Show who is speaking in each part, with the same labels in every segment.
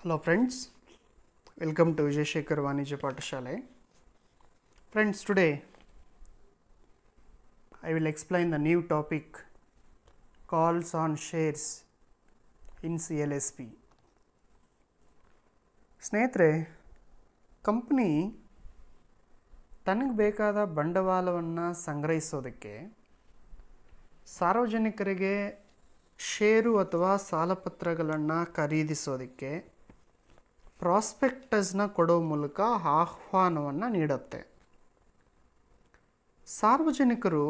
Speaker 1: Hello friends welcome to Vijayashekhar ವಾಣಿಜ್ಯ ಪಾಠಶಾಲೆ friends today I will explain the new topic calls on shares in C L S P ಸ್ನೇಹಿತರೆ company ತನಗೆ ಬೇಕಾದ ಬಂಡವಾಳವನ್ನು ಸಂಗ್ರಹಿಸೋದಕ್ಕೆ ಸಾರ್ವಜನಿಕರಿಗೆ ಷೇರು ಅಥವಾ ಸಾಲಪತ್ರಗಳನ್ನು ಖರೀದಿಸೋದಕ್ಕೆ ಪ್ರಾಸ್ಪೆಕ್ಟಸ್ನ ಕೊಡೋ ಮೂಲಕ ಆಹ್ವಾನವನ್ನು ನೀಡುತ್ತೆ ಸಾರ್ವಜನಿಕರು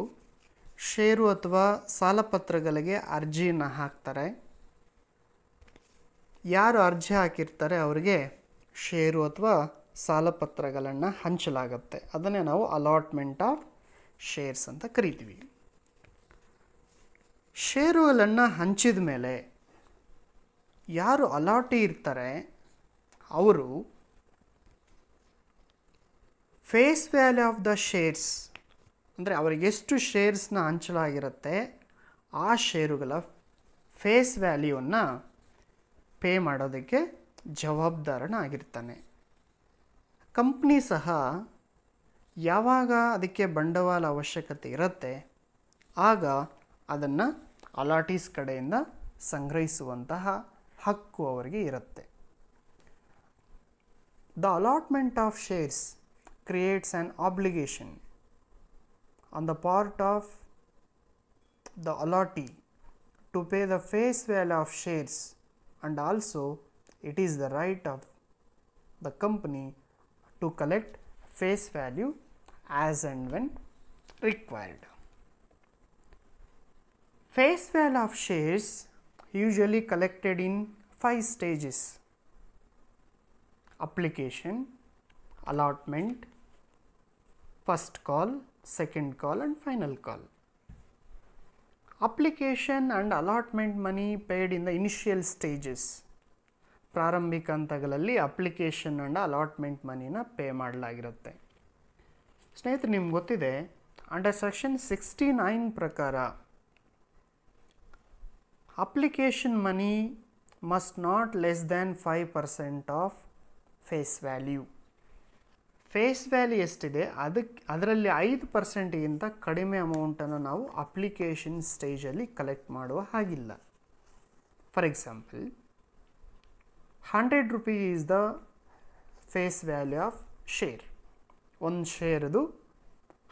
Speaker 1: ಷೇರು ಅಥವಾ ಸಾಲಪತ್ರಗಳಿಗೆ ಅರ್ಜಿಯನ್ನು ಹಾಕ್ತಾರೆ ಯಾರು ಅರ್ಜಿ ಹಾಕಿರ್ತಾರೆ ಅವರಿಗೆ ಷೇರು ಅಥವಾ ಸಾಲಪತ್ರಗಳನ್ನು ಹಂಚಲಾಗುತ್ತೆ ಅದನ್ನೇ ನಾವು ಅಲಾಟ್ಮೆಂಟ್ ಆಫ್ ಶೇರ್ಸ್ ಅಂತ ಕರಿತೀವಿ ಷೇರುಗಳನ್ನು ಹಂಚಿದ ಮೇಲೆ ಯಾರು ಅಲಾಟಿ ಇರ್ತಾರೆ ಅವರು face value of the shares ಅಂದರೆ ಅವರಿಗೆ ಎಷ್ಟು ಶೇರ್ಸ್ನ ಹಂಚಲಾಗಿರುತ್ತೆ ಆ ಶೇರುಗಳ ಫೇಸ್ ವ್ಯಾಲ್ಯೂವನ್ನು ಪೇ ಮಾಡೋದಕ್ಕೆ ಜವಾಬ್ದಾರನಾಗಿರ್ತಾನೆ ಕಂಪ್ನಿ ಸಹ ಯಾವಾಗ ಅದಕ್ಕೆ ಬಂಡವಾಳ ಅವಶ್ಯಕತೆ ಇರುತ್ತೆ ಆಗ ಅದನ್ನು ಅಲಾಟೀಸ್ ಕಡೆಯಿಂದ ಸಂಗ್ರಹಿಸುವಂತಹ ಹಕ್ಕು ಅವರಿಗೆ ಇರುತ್ತೆ The allotment of shares creates an obligation on the part of the allottee to pay the face value of shares and also it is the right of the company to collect face value as and when required. Face value of shares usually collected in five stages application, allotment, first call, second call and final call. Application and allotment money paid in the initial stages. ಪ್ರಾರಂಭಿಕ ಹಂತಗಳಲ್ಲಿ application and allotment ಮನಿನ pay ಮಾಡಲಾಗಿರುತ್ತೆ ಸ್ನೇಹಿತರೆ ನಿಮ್ಗೆ ಗೊತ್ತಿದೆ under section sixty nine ಪ್ರಕಾರ application money must not less than five percent of face value face value ಎಷ್ಟಿದೆ ಅದಕ್ಕೆ ಅದರಲ್ಲಿ ಐದು ಪರ್ಸೆಂಟ್ಗಿಂತ ಕಡಿಮೆ ಅಮೌಂಟನ್ನು ನಾವು ಅಪ್ಲಿಕೇಶನ್ ಸ್ಟೇಜಲ್ಲಿ ಕಲೆಕ್ಟ್ ಮಾಡುವ ಹಾಗಿಲ್ಲ for example hundred rupee is the face value of share ಒಂದು ಶೇರ್ದು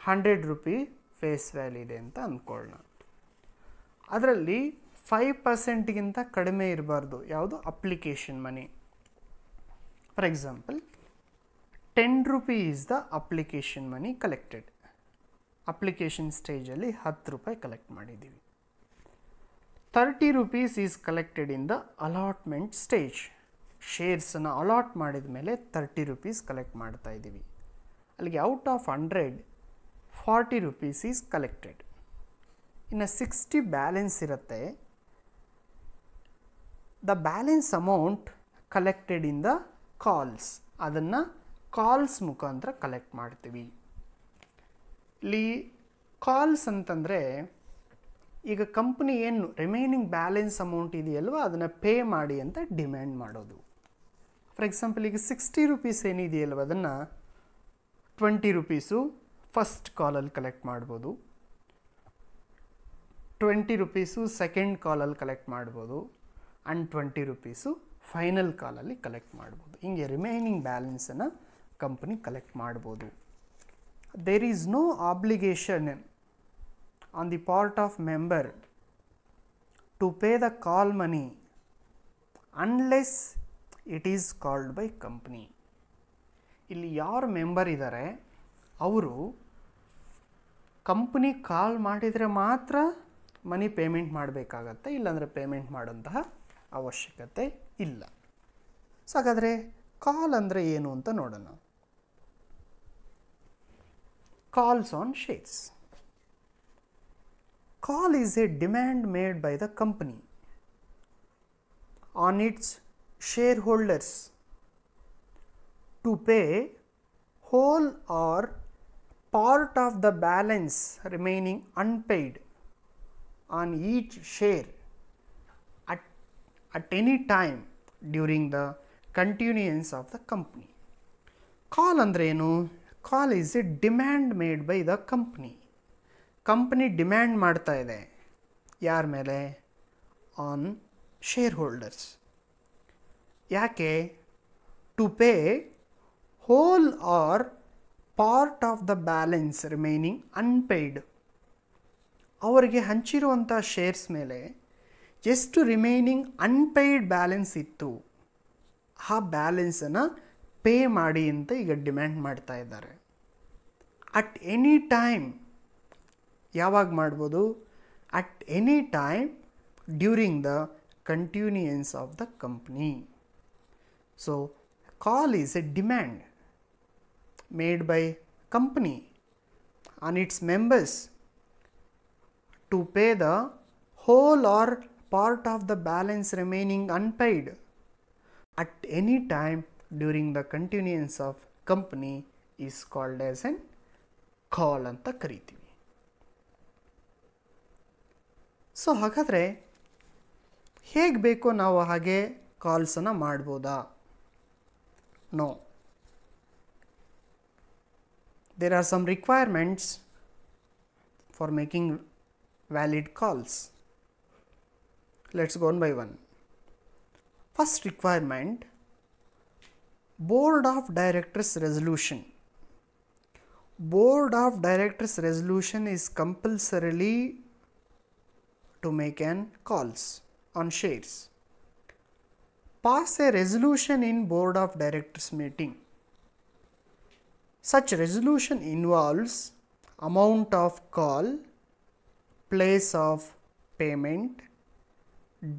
Speaker 1: ಹಂಡ್ರೆಡ್ ರುಪಿ ಫೇಸ್ ವ್ಯಾಲ್ಯೂ ಇದೆ ಅಂತ ಅಂದ್ಕೊಳ್ಳೋಣ ಅದರಲ್ಲಿ ಫೈವ್ ಪರ್ಸೆಂಟ್ಗಿಂತ ಕಡಿಮೆ ಇರಬಾರ್ದು ಯಾವುದು application money for example ten rupee is the application money collected application ಸ್ಟೇಜಲ್ಲಿ ಹತ್ತು ರೂಪಾಯಿ ಕಲೆಕ್ಟ್ ಮಾಡಿದ್ದೀವಿ thirty rupees is collected in the allotment stage ಶೇರ್ಸನ್ನು ಅಲಾಟ್ ಮಾಡಿದ ಮೇಲೆ ತರ್ಟಿ ರುಪೀಸ್ ಕಲೆಕ್ಟ್ ಮಾಡ್ತಾ ಇದ್ದೀವಿ ಅಲ್ಲಿಗೆ out of hundred forty rupees is collected ಇನ್ನು ಸಿಕ್ಸ್ಟಿ ಬ್ಯಾಲೆನ್ಸ್ ಇರುತ್ತೆ the balance amount collected in the calls ಅದನ್ನು ಕಾಲ್ಸ್ ಮುಖಾಂತರ ಕಲೆಕ್ಟ್ ಮಾಡ್ತೀವಿ ಇಲ್ಲಿ ಕಾಲ್ಸ್ ಅಂತಂದರೆ ಈಗ ಕಂಪ್ನಿ ಏನು ರಿಮೈನಿಂಗ್ ಬ್ಯಾಲೆನ್ಸ್ ಅಮೌಂಟ್ ಇದೆಯಲ್ವ ಅದನ್ನು ಪೇ ಮಾಡಿ ಅಂತ ಡಿಮ್ಯಾಂಡ್ ಮಾಡೋದು ಫಾರ್ ಎಕ್ಸಾಂಪಲ್ ಈಗ ಸಿಕ್ಸ್ಟಿ ರುಪೀಸ್ ಏನಿದೆಯಲ್ವ ಅದನ್ನು ಟ್ವೆಂಟಿ ರುಪೀಸು ಫಸ್ಟ್ ಕಾಲಲ್ಲಿ ಕಲೆಕ್ಟ್ ಮಾಡ್ಬೋದು ಟ್ವೆಂಟಿ ರುಪೀಸು ಸೆಕೆಂಡ್ ಕಾಲಲ್ಲಿ ಕಲೆಕ್ಟ್ ಮಾಡ್ಬೋದು ಆ್ಯಂಡ್ ಟ್ವೆಂಟಿ ರುಪೀಸು ಫೈನಲ್ ಕಾಲಲ್ಲಿ ಕಲೆಕ್ಟ್ ಮಾಡ್ಬೋದು ಹಿಂಗೆ ರಿಮೈನಿಂಗ್ ಬ್ಯಾಲೆನ್ಸನ್ನು ಕಂಪ್ನಿ ಕಲೆಕ್ಟ್ ಮಾಡ್ಬೋದು there is no obligation on the part of member to pay the call money unless it is called by company ಇಲ್ಲಿ ಯಾರು member ಇದ್ದಾರೆ ಅವರು ಕಂಪ್ನಿ ಕಾಲ್ ಮಾಡಿದರೆ ಮಾತ್ರ ಮನಿ ಪೇಮೆಂಟ್ ಮಾಡಬೇಕಾಗತ್ತೆ ಇಲ್ಲಾಂದರೆ ಪೇಮೆಂಟ್ ಮಾಡೋಂತಹ ಅವಶ್ಯಕತೆ ಇಲ್ಲ ಸೊ ಹಾಗಾದರೆ ಕಾಲ್ ಅಂದರೆ ಏನು ಅಂತ ನೋಡೋಣ calls on shares call is a demand made by the company on its shareholders to pay whole or part of the balance remaining unpaid on each share at any time during the continuance of the company call ಅಂದ್ರೇನು call is a demand made by the company company demand ಮಾಡ್ತಾ ಇದೆ ಯಾರ ಮೇಲೆ on shareholders ಯಾಕೆ to pay whole or part of the balance remaining unpaid ಅವರಿಗೆ ಹಂಚಿರುವಂಥ shares ಮೇಲೆ ಎಷ್ಟು ರಿಮೈನಿಂಗ್ ಅನ್ಪೇಯ್ಡ್ ಬ್ಯಾಲೆನ್ಸ್ ಇತ್ತು ಆ ಬ್ಯಾಲೆನ್ಸನ್ನು ಪೇ ಮಾಡಿ ಅಂತ ಈಗ ಡಿಮ್ಯಾಂಡ್ ಮಾಡ್ತಾ ಇದ್ದಾರೆ ಅಟ್ ಎನಿ ಟೈಮ್ ಯಾವಾಗ ಮಾಡ್ಬೋದು at any time during the continuance of the company so call is a demand made by company on its members to pay the whole or part of the balance remaining unpaid at any time during the continuance of company is called as an call ಅಂತ ಕರಿತೀವಿ so ಹಾಗಾದರೆ ಹೇಗೆ ಬೇಕೋ ನಾವು ಹಾಗೆ ಕಾಲ್ಸನ್ನು ಮಾಡ್ಬೋದಾ no there are some requirements for making valid calls let us go one by one. First requirement Board of Directors resolution. Board of Directors resolution is compulsorily to make an calls on shares. Pass a resolution in Board of Directors meeting. Such resolution involves amount of call, place of payment,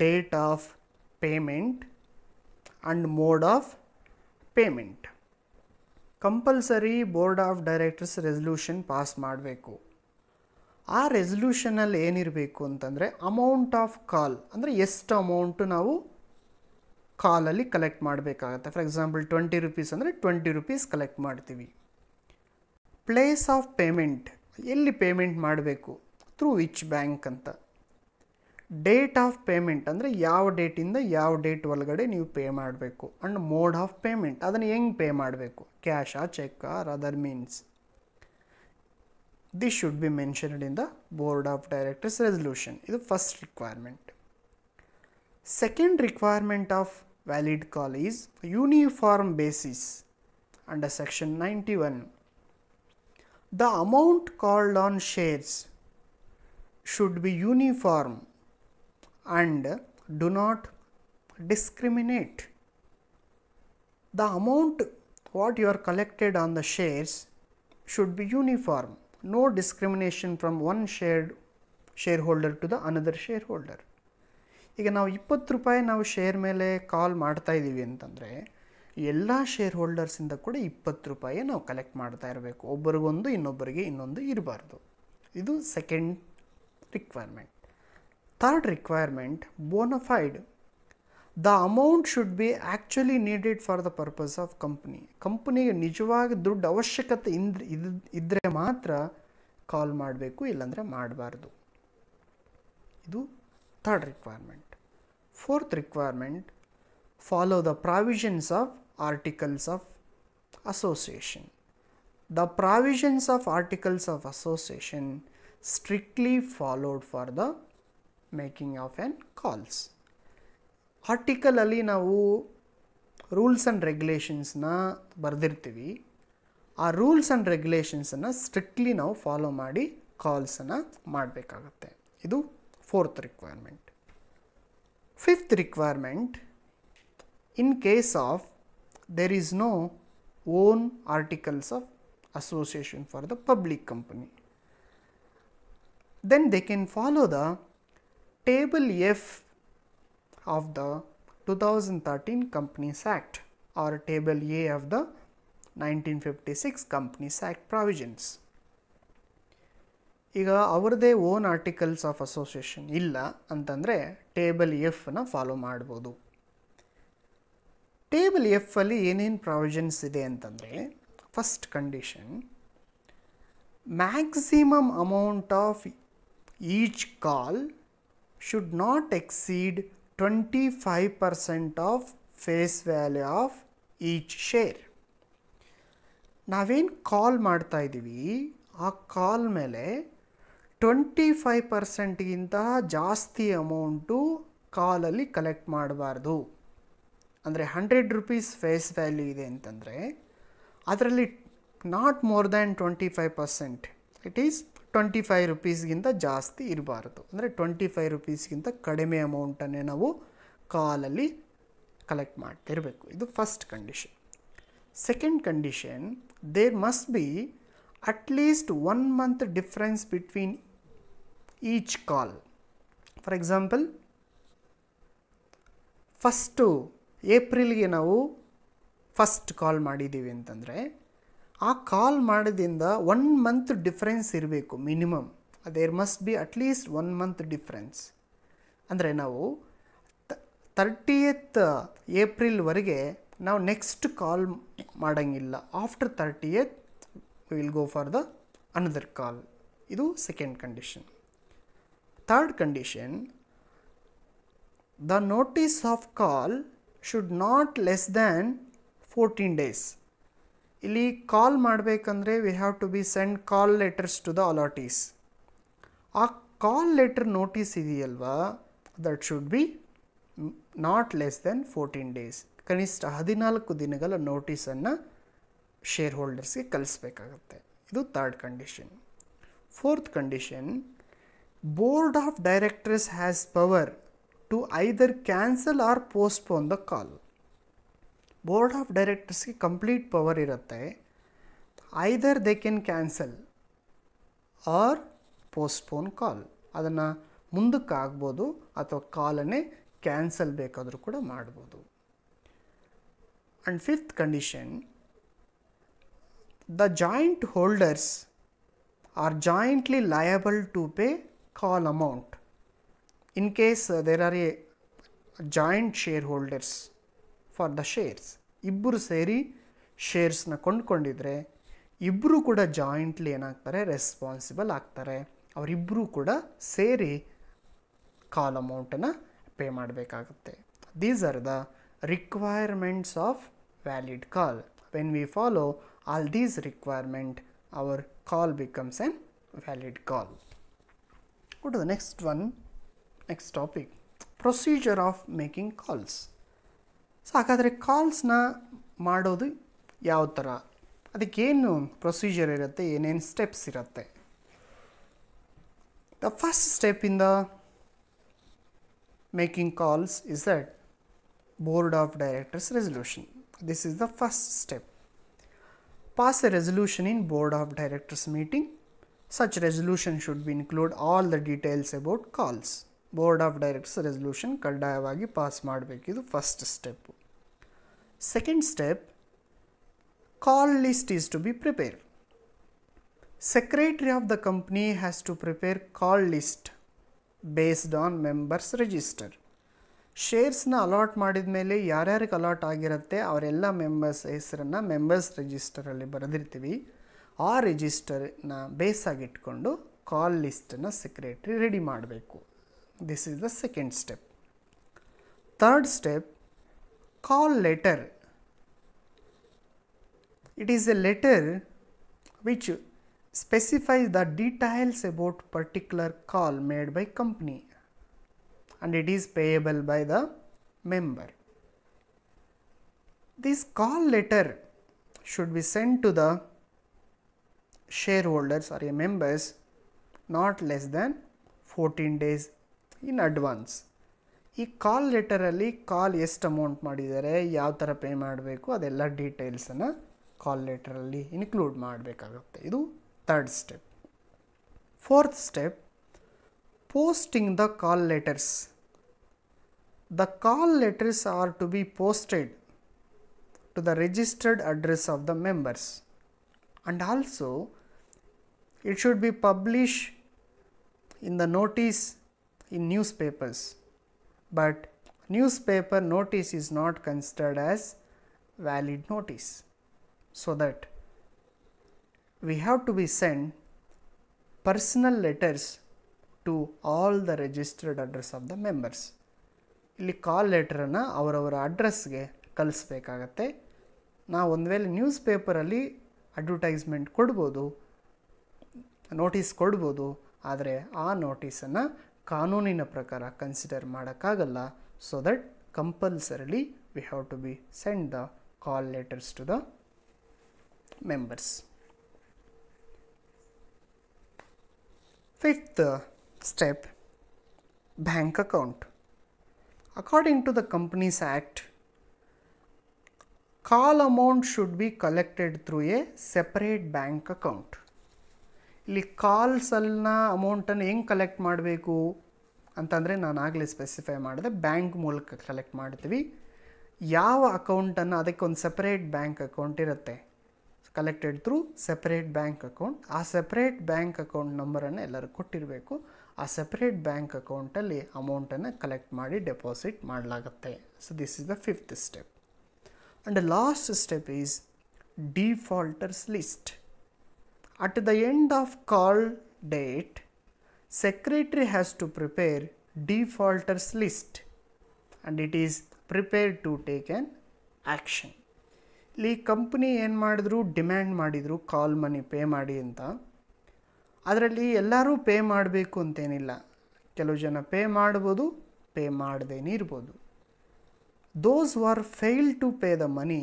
Speaker 1: date of payment and mode of payment compulsory board of directors resolution pass ಮಾಡಬೇಕು ಆ ರೆಸಲ್ಯೂಷನಲ್ಲಿ ಏನಿರಬೇಕು ಅಂತಂದರೆ amount of ಕಾಲ್ ಅಂದರೆ ಎಷ್ಟು amount ನಾವು ಕಾಲಲ್ಲಿ collect ಮಾಡಬೇಕಾಗತ್ತೆ for example twenty rupees ಅಂದರೆ ಟ್ವೆಂಟಿ ರುಪೀಸ್ ಕಲೆಕ್ಟ್ ಮಾಡ್ತೀವಿ ಪ್ಲೇಸ್ ಆಫ್ ಪೇಮೆಂಟ್ ಎಲ್ಲಿ ಪೇಮೆಂಟ್ ಮಾಡಬೇಕು ಥ್ರೂ ವಿಚ್ ಬ್ಯಾಂಕ್ ಅಂತ ಡೇಟ್ ಆಫ್ ಪೇಮೆಂಟ್ ಅಂದರೆ ಯಾವ ಡೇಟಿಂದ ಯಾವ ಡೇಟ್ ಒಳಗಡೆ ನೀವು ಪೇ ಮಾಡಬೇಕು ಆ್ಯಂಡ್ ಮೋಡ್ ಆಫ್ ಪೇಮೆಂಟ್ ಅದನ್ನು ಹೆಂಗೆ ಪೇ ಮಾಡಬೇಕು ಕ್ಯಾಶಾ cheque or other means this should be mentioned in the board of directors resolution ಇದು first requirement second requirement of valid call is uniform basis under section ninety one the amount called on shares should be uniform and do not discriminate. The amount what you are collected on the shares should be uniform, no discrimination from one shared holder to the another share holder ಈಗ ನಾವು ಇಪ್ಪತ್ತು ರೂಪಾಯಿ ನಾವು share ಮೇಲೆ ಕಾಲ್ ಮಾಡ್ತಾ ಇದ್ದೀವಿ ಅಂತಂದರೆ ಎಲ್ಲ ಶೇರ್ ಹೋಲ್ಡರ್ಸಿಂದ ಕೂಡ ಇಪ್ಪತ್ತು ರೂಪಾಯಿ ನಾವು ಕಲೆಕ್ಟ್ ಮಾಡ್ತಾ ಇರಬೇಕು ಒಬ್ಬರಿಗೊಂದು ಇನ್ನೊಬ್ಬರಿಗೆ ಇನ್ನೊಂದು ಇರಬಾರ್ದು ಇದು second requirement Third requirement bona fide. The amount should be actually needed for the purpose of company. Company nijwag drud avashakat idre matra call madbeku ilandra madbardu. Idu third requirement. Fourth requirement follow the provisions of articles of association. The provisions of articles of association strictly followed for the making of an calls ಆರ್ಟಿಕಲಲ್ಲಿ ನಾವು rules and ರೆಗ್ಯುಲೇಷನ್ಸ್ನ ಬರೆದಿರ್ತೀವಿ ಆ rules and ರೆಗ್ಯುಲೇಷನ್ಸನ್ನು strictly ನಾವು follow ಮಾಡಿ ಕಾಲ್ಸನ್ನು ಮಾಡಬೇಕಾಗತ್ತೆ ಇದು fourth requirement fifth requirement in case of there is no own articles of association for the public company then they can follow the table F of the 2013 Companies Act or table A of the 1956 Companies Act provisions. ಈಗ ಅವ್ರದೇ own articles of association ಇಲ್ಲ ಅಂತಂದರೆ table ಎಫ್ನ follow ಮಾಡ್ಬೋದು table ಎಫಲ್ಲಿ ಏನೇನು provisions ಇದೆ ಅಂತಂದರೆ first condition maximum amount of each call should not exceed 25% of face value of each share ನಾವೇನು ಕಾಲ್ ಮಾಡ್ತಾ ಇದ್ದೀವಿ ಆ ಕಾಲ್ ಮೇಲೆ ಟ್ವೆಂಟಿ ಫೈವ್ ಪರ್ಸೆಂಟ್ಗಿಂತ ಜಾಸ್ತಿ ಅಮೌಂಟು ಕಾಲಲ್ಲಿ ಕಲೆಕ್ಟ್ ಮಾಡಬಾರ್ದು ಅಂದರೆ ಹಂಡ್ರೆಡ್ ರುಪೀಸ್ ಫೇಸ್ ವ್ಯಾಲ್ಯೂ ಇದೆ ಅಂತಂದರೆ ಅದರಲ್ಲಿ not more than twenty five percent it is twenty five ರುಪೀಸ್ಗಿಂತ ಜಾಸ್ತಿ ಇರಬಾರ್ದು ಅಂದರೆ ಟ್ವೆಂಟಿ ಫೈವ್ ರುಪೀಸ್ಗಿಂತ ಕಡಿಮೆ ಅಮೌಂಟನ್ನೇ ನಾವು ಕಾಲಲ್ಲಿ ಕಲೆಕ್ಟ್ ಮಾಡ್ತಿರಬೇಕು ಇದು first condition second condition there must be at least one month difference between each call for example first ಏಪ್ರಿಲ್ಗೆ ನಾವು ಫಸ್ಟ್ ಕಾಲ್ ಮಾಡಿದ್ದೀವಿ ಅಂತಂದರೆ ಆ ಕಾಲ್ ಮಾಡಿದಿಂದ ಒನ್ ಮಂತ್ ಡಿಫ್ರೆನ್ಸ್ ಇರಬೇಕು minimum there must be at least one month difference ಅಂದರೆ ನಾವು thirtieth ಏಪ್ರಿಲ್ವರೆಗೆ ನಾವು ನೆಕ್ಸ್ಟ್ ಕಾಲ್ ಮಾಡೋಂಗಿಲ್ಲ after thirtieth will go for the another call ಇದು second condition third condition the notice of call should not less than fourteen days ಇಲ್ಲಿ call ಮಾಡಬೇಕಂದ್ರೆ we have to be send call letters to the allottees ಆ call letter notice ಇದೆಯಲ್ವಾ that should be not less than fourteen days ಕನಿಷ್ಠ ಹದಿನಾಲ್ಕು ದಿನಗಳ ನೋಟಿಸನ್ನು share ಹೋಲ್ಡರ್ಸ್ಗೆ ಕಲಿಸ್ಬೇಕಾಗತ್ತೆ ಇದು third condition fourth condition board of directors has power to either cancel or postpone the call board of ಡೈರೆಕ್ಟರ್ಸ್ಗೆ ಕಂಪ್ಲೀಟ್ ಪವರ್ ಇರುತ್ತೆ either they can cancel or postpone call ಅದನ್ನು ಮುಂದಕ್ಕೆ ಆಗ್ಬೋದು ಅಥವಾ ಕಾಲನ್ನೇ ಕ್ಯಾನ್ಸಲ್ ಬೇಕಾದರೂ ಕೂಡ ಮಾಡ್ಬೋದು and fifth condition the joint holders are jointly liable to pay call amount in case there are a joint share holders for the shares ಇಬ್ಬರು ಸೇರಿ ಶೇರ್ಸ್ನ ಕೊಂಡ್ಕೊಂಡಿದ್ರೆ ಇಬ್ಬರು ಕೂಡ ಜಾಯಿಂಟ್ಲಿ ಏನಾಗ್ತಾರೆ ರೆಸ್ಪಾನ್ಸಿಬಲ್ ಆಗ್ತಾರೆ ಅವರಿಬ್ಬರೂ ಕೂಡ ಸೇರಿ ಕಾಲ್ ಅಮೌಂಟನ್ನು ಪೇ ಮಾಡಬೇಕಾಗುತ್ತೆ these are the requirements of valid call when we follow all these requirement our call becomes an valid call go to the next one next topic procedure of making calls so ಹಾಗಾದರೆ ಕಾಲ್ಸ್ನ ಮಾಡೋದು ಯಾವ ಥರ ಅದಕ್ಕೇನು procedure ಇರುತ್ತೆ ಏನೇನು steps ಇರುತ್ತೆ the first step in the making calls is that board of directors resolution this is the first step pass a resolution in board of directors meeting such resolution should be include all the details about calls board of directors resolution ಕಡ್ಡಾಯವಾಗಿ pass ಮಾಡಬೇಕು ಇದು first step Second step, call list is to be prepared. Secretary of the company has to prepare call list based on members register. ಶೇರ್ಸ್ನ allot ಮಾಡಿದ ಮೇಲೆ ಯಾರ್ಯಾರಿಗೆ allot ಆಗಿರುತ್ತೆ ಅವರೆಲ್ಲ members ಹೆಸರನ್ನು ಮೆಂಬರ್ಸ್ ರಿಜಿಸ್ಟರಲ್ಲಿ ಬರೆದಿರ್ತೀವಿ ಆ ರಿಜಿಸ್ಟರ್ನ ಬೇಸಾಗಿಟ್ಕೊಂಡು ಕಾಲ್ ಲಿಸ್ಟನ್ನು ಸೆಕ್ರೆಟ್ರಿ ರೆಡಿ ಮಾಡಬೇಕು this is the second step third step call letter. It is a letter which specifies the details about particular call made by company and it is payable by the member. This call letter should be sent to the shareholders or members not less than 14 days in advance. ಈ ಕಾಲ್ ಲೆಟರಲ್ಲಿ ಕಾಲ್ ಎಷ್ಟು amount ಮಾಡಿದ್ದಾರೆ ಯಾವ ಥರ pay ಮಾಡಬೇಕು ಅದೆಲ್ಲ ಡೀಟೇಲ್ಸನ್ನು ಕಾಲ್ ಲೆಟರಲ್ಲಿ include ಮಾಡಬೇಕಾಗುತ್ತೆ ಇದು third step fourth step posting the call letters the call letters are to be posted to the registered address of the members and also it should be published in the notice in newspapers but newspaper notice is not considered as valid notice. So that we have to be sent personal letters to all the registered address of address of the members ಇಲ್ಲಿ call ಲೆಟ್ರನ್ನು ಅವರವರ ಅಡ್ರೆಸ್ಗೆ ಕಳಿಸ್ಬೇಕಾಗತ್ತೆ ನಾವು ಒಂದು ವೇಳೆ news ಪೇಪರಲ್ಲಿ advertisement ಕೊಡ್ಬೋದು notice ಕೊಡ್ಬೋದು ಆದರೆ notice ನೋಟಿಸನ್ನು ಕಾನೂನಿನ ಪ್ರಕಾರ ಕನ್ಸಿಡರ್ ಮಾಡೋಕ್ಕಾಗಲ್ಲ so that compulsorily we have to be send the call letters to the members fifth step bank account according to the companies act call amount should be collected through a separate bank account ಇಲ್ಲಿ ಕಾಲ್ಸಲ್ಲಿನ ಅಮೌಂಟನ್ನು ಹೆಂಗೆ collect ಮಾಡಬೇಕು ಅಂತಂದರೆ ನಾನು ಆಗಲೇ specify ಮಾಡಿದೆ bank ಮೂಲಕ ಕಲೆಕ್ಟ್ ಮಾಡ್ತೀವಿ ಯಾವ ಅಕೌಂಟನ್ನು ಅದಕ್ಕೆ ಒಂದು ಸಪ್ರೇಟ್ ಬ್ಯಾಂಕ್ ಅಕೌಂಟ್ ಇರುತ್ತೆ collected through separate bank account ಆ ಸೆಪ್ರೇಟ್ ಬ್ಯಾಂಕ್ ಅಕೌಂಟ್ ನಂಬರನ್ನು ಎಲ್ಲರೂ ಕೊಟ್ಟಿರಬೇಕು ಆ ಸೆಪ್ರೇಟ್ ಬ್ಯಾಂಕ್ ಅಕೌಂಟಲ್ಲಿ ಅಮೌಂಟನ್ನು ಕಲೆಕ್ಟ್ ಮಾಡಿ ಡೆಪಾಸಿಟ್ ಮಾಡಲಾಗುತ್ತೆ so this is the fifth step and last step is defaulters list at the end of call date secretary has to prepare defaulters list and it is prepared to take an action ಇಲ್ಲಿ company ಏನು ಮಾಡಿದ್ರು demand ಮಾಡಿದರು ಕಾಲ್ ಮನಿ pay ಮಾಡಿ ಅಂತ ಅದರಲ್ಲಿ ಎಲ್ಲರೂ pay ಮಾಡಬೇಕು ಅಂತೇನಿಲ್ಲ ಕೆಲವು ಜನ ಪೇ ಮಾಡ್ಬೋದು ಪೇ ಮಾಡ್ದೇನೆ ಇರ್ಬೋದು those who're fail to pay the money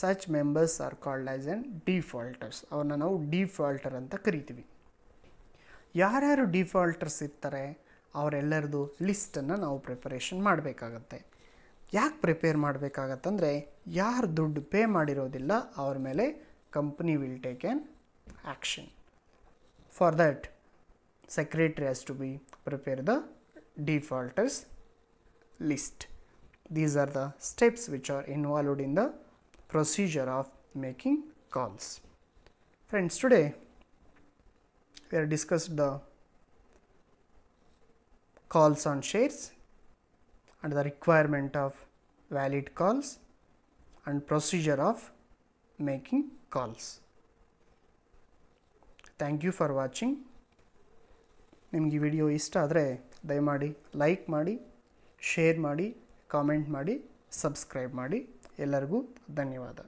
Speaker 1: such members are called as and defaulters ಅವ್ರನ್ನ ನಾವು ಡಿಫಾಲ್ಟರ್ ಅಂತ ಕರಿತೀವಿ ಯಾರ್ಯಾರು ಡಿಫಾಲ್ಟರ್ಸ್ ಇರ್ತಾರೆ ಅವರೆಲ್ಲರದು ಲಿಸ್ಟನ್ನು ನಾವು ಪ್ರಿಪರೇಷನ್ ಮಾಡಬೇಕಾಗತ್ತೆ ಯಾಕೆ ಪ್ರಿಪೇರ್ ಮಾಡಬೇಕಾಗತ್ತಂದರೆ ಯಾರು ದುಡ್ಡು ಪೇ ಮಾಡಿರೋದಿಲ್ಲ ಅವ್ರ ಮೇಲೆ company will take an action for that secretary has to be prepare the defaulters list these are the steps which are involved in the procedure of making calls. Friends, today we have discussed the calls on shares and the requirement of valid calls and procedure of making calls. Thank you for watching. ನಿಮಗೆ ಈ video ಇಷ್ಟ ಆದರೆ ದಯಮಾಡಿ like ಮಾಡಿ share comment, comment ಎಲ್ಲರಿಗೂ ಧನ್ಯವಾದ